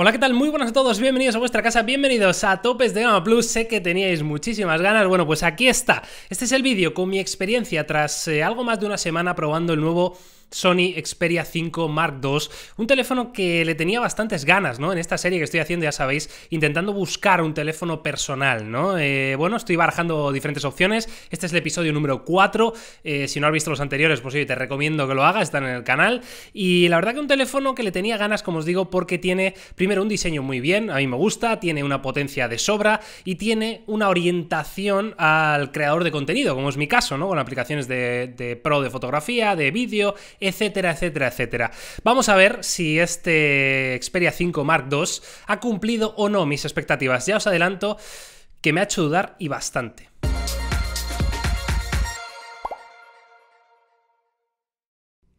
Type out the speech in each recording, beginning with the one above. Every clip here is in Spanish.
Hola, ¿qué tal? Muy buenas a todos, bienvenidos a vuestra casa, bienvenidos a Topes de Gama Plus, sé que teníais muchísimas ganas, bueno, pues aquí está, este es el vídeo con mi experiencia tras eh, algo más de una semana probando el nuevo Sony Xperia 5 Mark II, un teléfono que le tenía bastantes ganas, ¿no? En esta serie que estoy haciendo, ya sabéis, intentando buscar un teléfono personal, ¿no? Eh, bueno, estoy barajando diferentes opciones, este es el episodio número 4, eh, si no has visto los anteriores, pues sí, te recomiendo que lo hagas, están en el canal, y la verdad que un teléfono que le tenía ganas, como os digo, porque tiene, primero, un diseño muy bien, a mí me gusta, tiene una potencia de sobra y tiene una orientación al creador de contenido, como es mi caso, ¿no? Con aplicaciones de, de pro de fotografía, de vídeo, etcétera, etcétera, etcétera. Vamos a ver si este Xperia 5 Mark II ha cumplido o no mis expectativas. Ya os adelanto que me ha hecho dudar y bastante.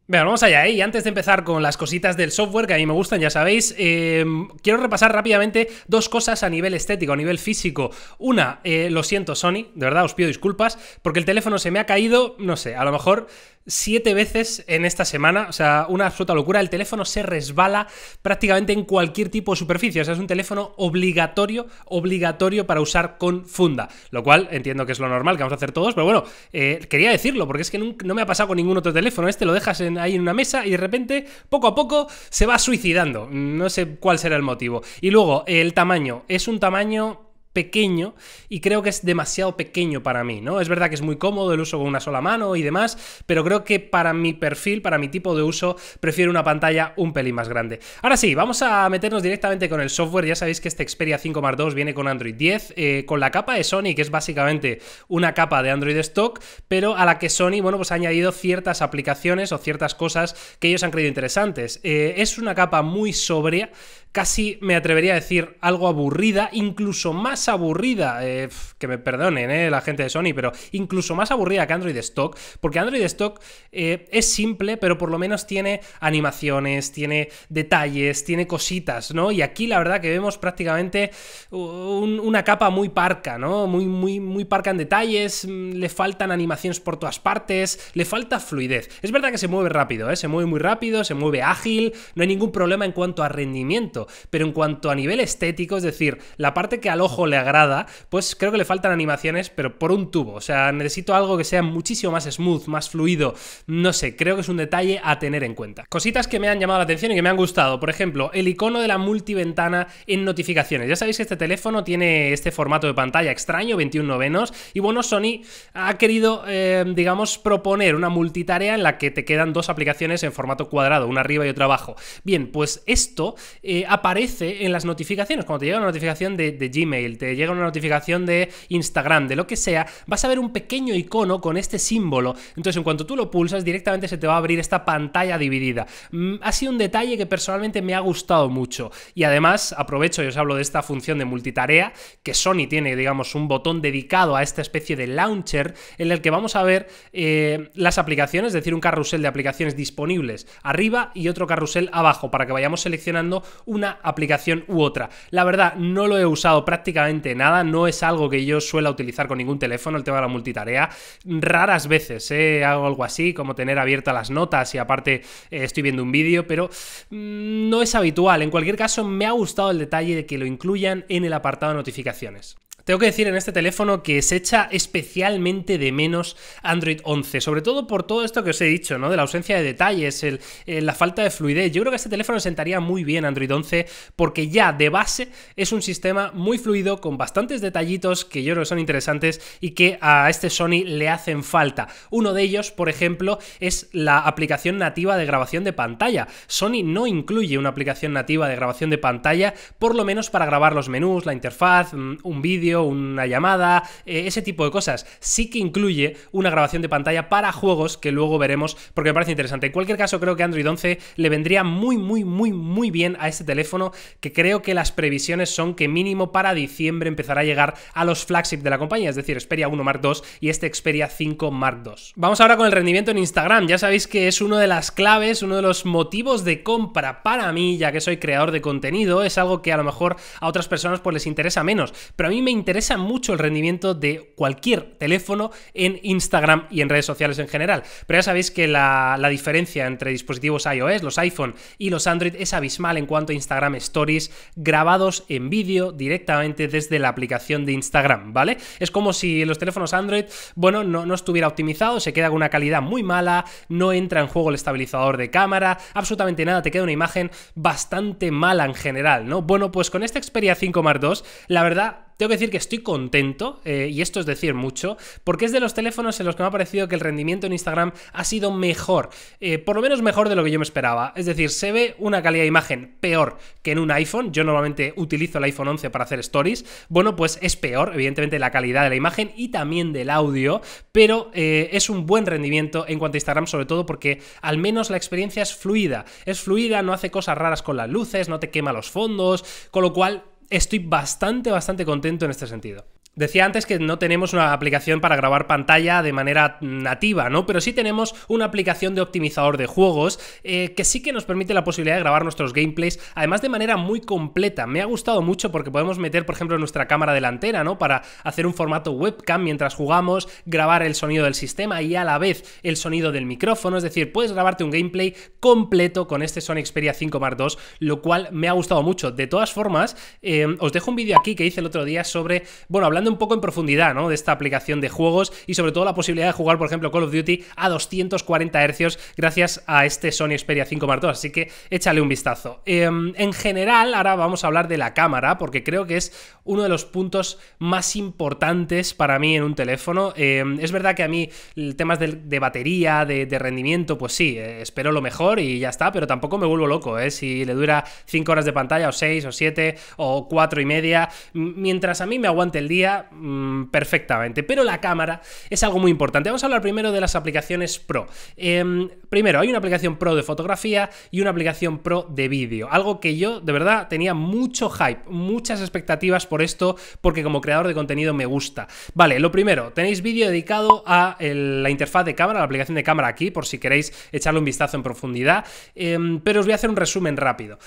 Bueno, vamos allá, ¿eh? Y antes de empezar con las cositas del software que a mí me gustan, ya sabéis, em, quiero repasar rápidamente dos cosas a nivel estético, a nivel físico. Una, eh, lo siento, Sony, de verdad os pido disculpas, porque el teléfono se me ha caído, no sé, a lo mejor siete veces en esta semana, o sea, una absoluta locura. El teléfono se resbala prácticamente en cualquier tipo de superficie, o sea, es un teléfono obligatorio, obligatorio para usar con funda, lo cual entiendo que es lo normal que vamos a hacer todos, pero bueno, eh, quería decirlo, porque es que no, no me ha pasado con ningún otro teléfono, este lo dejas en ahí en una mesa y de repente, poco a poco, se va suicidando. No sé cuál será el motivo. Y luego, el tamaño. Es un tamaño pequeño y creo que es demasiado pequeño para mí, ¿no? Es verdad que es muy cómodo el uso con una sola mano y demás, pero creo que para mi perfil, para mi tipo de uso, prefiero una pantalla un pelín más grande. Ahora sí, vamos a meternos directamente con el software, ya sabéis que este Xperia 5 Mark II viene con Android 10, eh, con la capa de Sony, que es básicamente una capa de Android stock, pero a la que Sony, bueno, pues ha añadido ciertas aplicaciones o ciertas cosas que ellos han creído interesantes. Eh, es una capa muy sobria, casi me atrevería a decir algo aburrida, incluso más aburrida, eh, que me perdonen eh, la gente de Sony, pero incluso más aburrida que Android Stock, porque Android Stock eh, es simple, pero por lo menos tiene animaciones, tiene detalles, tiene cositas, ¿no? Y aquí la verdad que vemos prácticamente una capa muy parca, ¿no? Muy, muy, muy parca en detalles, mm, le faltan animaciones por todas partes, le falta fluidez. Es verdad que se mueve rápido, ¿eh? Se mueve muy rápido, se mueve ágil, no hay ningún problema en cuanto a rendimiento, pero en cuanto a nivel estético, es decir, la parte que al ojo le agrada, pues creo que le faltan animaciones, pero por un tubo. O sea, necesito algo que sea muchísimo más smooth, más fluido. No sé, creo que es un detalle a tener en cuenta. Cositas que me han llamado la atención y que me han gustado. Por ejemplo, el icono de la multiventana en notificaciones. Ya sabéis que este teléfono tiene este formato de pantalla extraño, 21 novenos. Y bueno, Sony ha querido, eh, digamos, proponer una multitarea en la que te quedan dos aplicaciones en formato cuadrado, una arriba y otra abajo. Bien, pues esto eh, aparece en las notificaciones. Cuando te llega una notificación de Gmail, te llega una notificación de Instagram, de lo que sea, vas a ver un pequeño icono con este símbolo. Entonces, en cuanto tú lo pulsas, directamente se te va a abrir esta pantalla dividida. Mm, ha sido un detalle que personalmente me ha gustado mucho. Y además, aprovecho y os hablo de esta función de multitarea, que Sony tiene, digamos, un botón dedicado a esta especie de launcher en el que vamos a ver eh, las aplicaciones, es decir, un carrusel de aplicaciones disponibles arriba y otro carrusel abajo para que vayamos seleccionando una aplicación u otra. La verdad, no lo he usado prácticamente nada. No es algo que yo suela utilizar con ningún teléfono, el tema de la multitarea. Raras veces ¿eh? hago algo así, como tener abiertas las notas y aparte eh, estoy viendo un vídeo, pero mm, no es habitual. En cualquier caso, me ha gustado el detalle de que lo incluyan en el apartado de notificaciones. Tengo que decir en este teléfono que se echa especialmente de menos Android 11, sobre todo por todo esto que os he dicho, ¿no? De la ausencia de detalles, la falta de fluidez. Yo creo que este teléfono sentaría muy bien Android 11 porque ya de base es un sistema muy fluido con bastantes detallitos que yo creo que son interesantes y que a este Sony le hacen falta. Uno de ellos, por ejemplo, es la aplicación nativa de grabación de pantalla. Sony no incluye una aplicación nativa de grabación de pantalla, por lo menos para grabar los menús, la interfaz, mm, un vídeo una llamada, eh, ese tipo de cosas. Sí que incluye una grabación de pantalla para juegos que luego veremos porque me parece interesante. En cualquier caso, creo que Android 11 le vendría muy, muy, muy, muy bien a este teléfono que creo que las previsiones son que mínimo para diciembre empezará a llegar a los flagship de la compañía, es decir, Xperia 1 Mark II y este Xperia 5 Mark II. Vamos ahora con el rendimiento en Instagram. Ya sabéis que es uno de las claves, uno de los motivos de compra para mí, ya que soy creador de contenido. Es algo que a lo mejor a otras personas pues les interesa menos, pero a mí me interesa interesa mucho el rendimiento de cualquier teléfono en Instagram y en redes sociales en general. Pero ya sabéis que la, diferencia entre dispositivos iOS, los iPhone y los Android es abismal en cuanto a Instagram Stories grabados en vídeo directamente desde la aplicación de Instagram, ¿vale? Es como si los teléfonos Android, bueno, no, no estuviera optimizado, se queda con una calidad muy mala, no entra en juego el estabilizador de cámara, absolutamente nada, te queda una imagen bastante mala en general, ¿no? Bueno, pues con esta Xperia 5 Mark II, la verdad, tengo que decir que estoy contento, eh, y esto es decir mucho, porque es de los teléfonos en los que me ha parecido que el rendimiento en Instagram ha sido mejor, eh, por lo menos mejor de lo que yo me esperaba. Es decir, se ve una calidad de imagen peor que en un iPhone. Yo normalmente utilizo el iPhone 11 para hacer stories. Bueno, pues es peor, evidentemente, la calidad de la imagen y también del audio, pero eh, es un buen rendimiento en cuanto a Instagram, sobre todo porque al menos la experiencia es fluida. Es fluida, no hace cosas raras con las luces, no te quema los fondos, con lo cual estoy bastante, bastante contento en este sentido. Decía antes que no tenemos una aplicación para grabar pantalla de manera nativa, ¿no? Pero sí tenemos una aplicación de optimizador de juegos eh, que sí que nos permite la posibilidad de grabar nuestros gameplays, además de manera muy completa. Me ha gustado mucho porque podemos meter, por ejemplo, nuestra cámara delantera, ¿no? Para hacer un formato webcam mientras jugamos, grabar el sonido del sistema y a la vez el sonido del micrófono. Es decir, puedes grabarte un gameplay completo con este Sony Xperia 5 Mark II, lo cual me ha gustado mucho. De todas formas, eh, os dejo un vídeo aquí que hice el otro día sobre, bueno, hablando un poco en profundidad, De esta aplicación de juegos y sobre todo la posibilidad de jugar, por ejemplo, Call of Duty a 240 Hz gracias a este Sony Xperia 5 Mark II, así que échale un vistazo. Em, en general, ahora vamos a hablar de la cámara, porque creo que es uno de los puntos más importantes para mí en un teléfono. Em, es verdad que a mí temas de, de batería, de, rendimiento, pues sí, eh, espero lo mejor y ya está, pero tampoco me vuelvo loco, ¿eh? Si le dura 5 horas de pantalla, o 6, o 7, o 4 y media, mientras a mí me aguante el día, Mm, perfectamente. Pero la cámara es algo muy importante. Vamos a hablar primero de las aplicaciones Pro. Em, primero, hay una aplicación Pro de fotografía y una aplicación Pro de vídeo. Algo que yo, de verdad, tenía mucho hype, muchas expectativas por esto, porque como creador de contenido me gusta. Vale, lo primero, tenéis vídeo dedicado a la interfaz de cámara, la aplicación de cámara aquí, por si queréis echarle un vistazo en profundidad. Em, pero os voy a hacer un resumen rápido.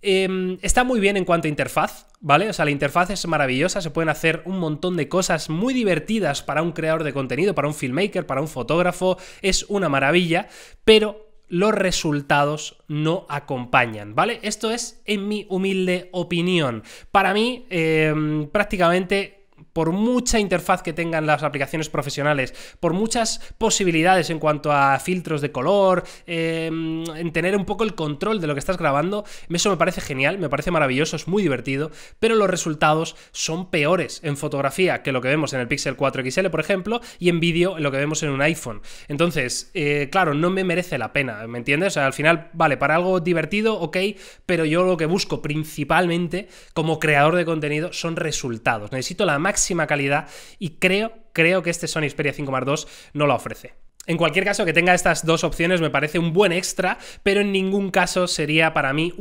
Em, está muy bien en cuanto a interfaz, ¿vale? O sea, la interfaz es maravillosa, se pueden hacer un montón de cosas muy divertidas para un creador de contenido, para un filmmaker, para un fotógrafo, es una maravilla, pero los resultados no acompañan, ¿vale? Esto es en mi humilde opinión. Para mí, em, prácticamente por mucha interfaz que tengan las aplicaciones profesionales, por muchas posibilidades en cuanto a filtros de color, em, en tener un poco el control de lo que estás grabando, eso me parece genial, me parece maravilloso, es muy divertido, pero los resultados son peores en fotografía que lo que vemos en el Pixel 4 XL, por ejemplo, y en vídeo lo que vemos en un iPhone. Entonces, eh, claro, no me merece la pena, ¿me entiendes? O sea, al final, vale, para algo divertido, ok, pero yo lo que busco principalmente como creador de contenido son resultados. Necesito la máxima calidad y creo, creo que este Sony Xperia 5 Mark II no la ofrece. En cualquier caso, que tenga estas dos opciones me parece un buen extra, pero en ningún caso sería para mí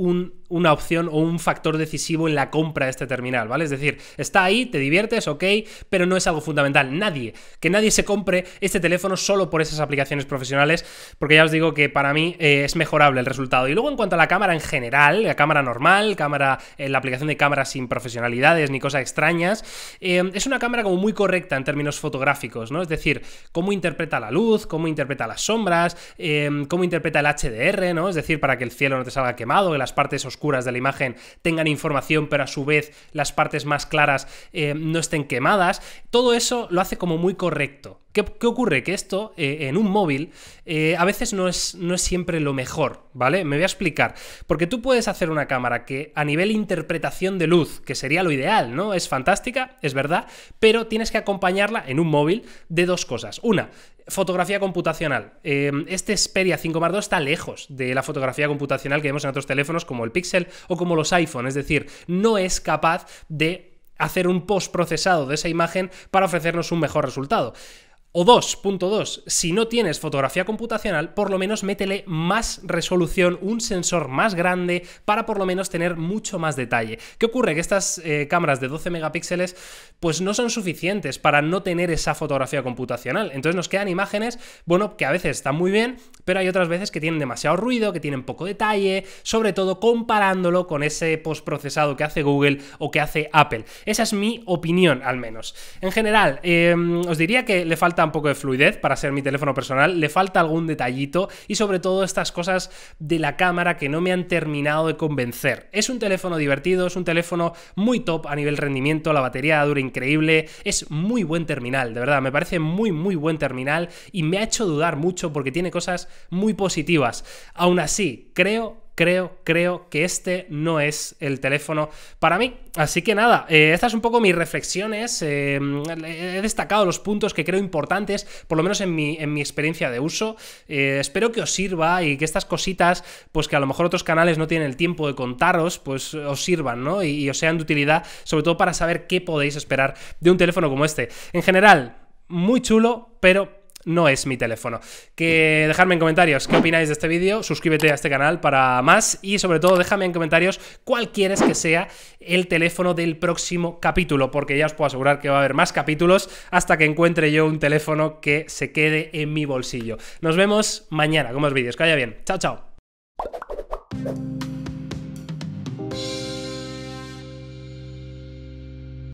una opción o un factor decisivo en la compra de este terminal, ¿vale? Es decir, está ahí, te diviertes, ok, pero no es algo fundamental. Nadie, que nadie se compre este teléfono solo por esas aplicaciones profesionales, porque ya os digo que para mí eh, es mejorable el resultado. Y luego en cuanto a la cámara en general, la cámara normal, cámara, eh, la aplicación de cámaras sin profesionalidades ni cosas extrañas, eh, es una cámara como muy correcta en términos fotográficos, ¿no? Es decir, cómo interpreta la luz, cómo interpreta las sombras, em, cómo interpreta el HDR, ¿no? Es decir, para que el cielo no te salga quemado, que las partes oscuras de la imagen tengan información, pero a su vez las partes más claras em, no estén quemadas. Todo eso lo hace como muy correcto. ¿Qué, ocurre? Que esto eh, en un móvil eh, a veces no es, no es siempre lo mejor, ¿vale? Me voy a explicar. Porque tú puedes hacer una cámara que a nivel interpretación de luz, que sería lo ideal, ¿no? Es fantástica, es verdad, pero tienes que acompañarla en un móvil de dos cosas. Una, Fotografía computacional. Eh, este Xperia 5 Mark II está lejos de la fotografía computacional que vemos en otros teléfonos como el Pixel o como los iPhone. Es decir, no es capaz de hacer un post procesado de esa imagen para ofrecernos un mejor resultado. O 2.2, si no tienes fotografía computacional, por lo menos métele más resolución, un sensor más grande, para por lo menos tener mucho más detalle. ¿Qué ocurre? Que estas eh, cámaras de 12 megapíxeles pues no son suficientes para no tener esa fotografía computacional. Entonces nos quedan imágenes, bueno, que a veces están muy bien, pero hay otras veces que tienen demasiado ruido, que tienen poco detalle, sobre todo comparándolo con ese postprocesado que hace Google o que hace Apple. Esa es mi opinión, al menos. En general, eh, os diría que le falta un poco de fluidez para ser mi teléfono personal, le falta algún detallito y sobre todo estas cosas de la cámara que no me han terminado de convencer. Es un teléfono divertido, es un teléfono muy top a nivel rendimiento, la batería dura increíble, es muy buen terminal, de verdad, me parece muy muy buen terminal y me ha hecho dudar mucho porque tiene cosas muy positivas. Aún así, creo creo, creo que este no es el teléfono para mí. Así que nada, eh, estas son un poco mis reflexiones. Eh, he destacado los puntos que creo importantes, por lo menos en mi, experiencia de uso. Eh, espero que os sirva y que estas cositas, pues que a lo mejor otros canales no tienen el tiempo de contaros, pues os sirvan, ¿no? y os sean de utilidad, sobre todo para saber qué podéis esperar de un teléfono como este. En general, muy chulo, pero no es mi teléfono. Que dejadme en comentarios qué opináis de este vídeo, suscríbete a este canal para más y sobre todo déjame en comentarios cuál quieres que sea el teléfono del próximo capítulo, porque ya os puedo asegurar que va a haber más capítulos hasta que encuentre yo un teléfono que se quede en mi bolsillo. Nos vemos mañana con más vídeos. Que vaya bien. Chao, chao.